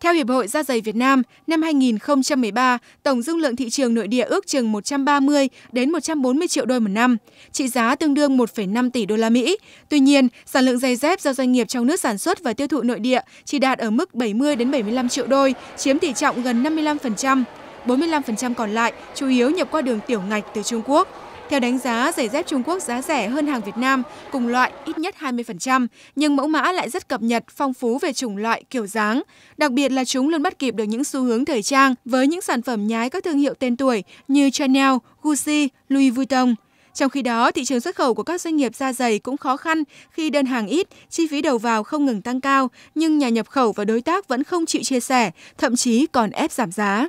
Theo Hiệp hội Da dày Việt Nam, năm 2013, tổng dung lượng thị trường nội địa ước chừng 130 đến 140 triệu đôi một năm, trị giá tương đương 1,5 tỷ đô la Mỹ. Tuy nhiên, sản lượng giày dép do doanh nghiệp trong nước sản xuất và tiêu thụ nội địa chỉ đạt ở mức 70 đến 75 triệu đôi, chiếm tỷ trọng gần 55%. 45% còn lại chủ yếu nhập qua đường tiểu ngạch từ Trung Quốc. Theo đánh giá, giày dép Trung Quốc giá rẻ hơn hàng Việt Nam, cùng loại ít nhất 20%, nhưng mẫu mã lại rất cập nhật, phong phú về chủng loại, kiểu dáng. Đặc biệt là chúng luôn bắt kịp được những xu hướng thời trang với những sản phẩm nhái các thương hiệu tên tuổi như Chanel, Gucci, Louis Vuitton. Trong khi đó, thị trường xuất khẩu của các doanh nghiệp da giày cũng khó khăn khi đơn hàng ít, chi phí đầu vào không ngừng tăng cao, nhưng nhà nhập khẩu và đối tác vẫn không chịu chia sẻ, thậm chí còn ép giảm giá.